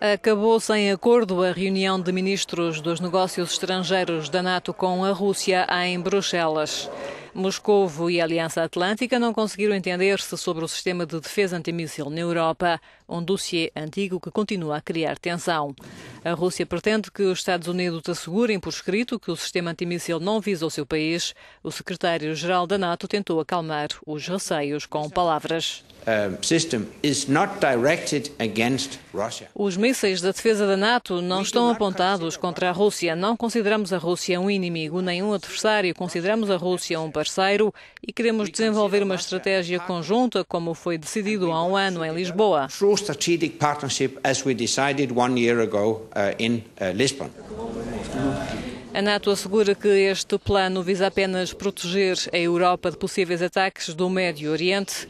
Acabou sem acordo a reunião de ministros dos negócios estrangeiros da NATO com a Rússia em Bruxelas. Moscovo e a Aliança Atlântica não conseguiram entender-se sobre o sistema de defesa antimíssil na Europa, um dossiê antigo que continua a criar tensão. A Rússia pretende que os Estados Unidos assegurem por escrito que o sistema antimíssil não visa o seu país. O secretário-geral da NATO tentou acalmar os receios com palavras. Os mísseis da defesa da NATO não estão apontados contra a Rússia. Não consideramos a Rússia um inimigo nem um adversário. Consideramos a Rússia um parceiro parceiro e queremos desenvolver uma estratégia conjunta, como foi decidido há um ano em Lisboa. A NATO assegura que este plano visa apenas proteger a Europa de possíveis ataques do Médio Oriente.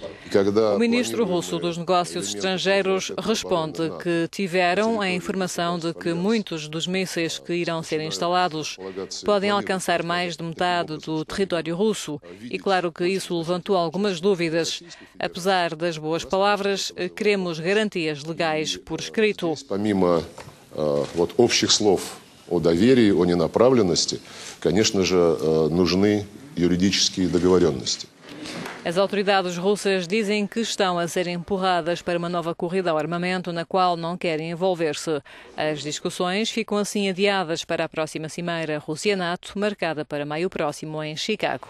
O ministro russo dos Negócios Estrangeiros responde que tiveram a informação de que muitos dos mísseis que irão ser instalados podem alcançar mais de metade do território russo e, claro, que isso levantou algumas dúvidas. Apesar das boas palavras, queremos garantias legais por escrito. Э, вот общих слов о доверии, о ненаправленности, конечно же, э, нужны юридические договоренности. As autoridades russas dizem que estão a ser empurradas para uma nova corrida ao armamento na qual não querem envolver-se. As discussões ficam assim adiadas para a próxima cimeira Rússia-NATO, marcada para maio próximo em Chicago.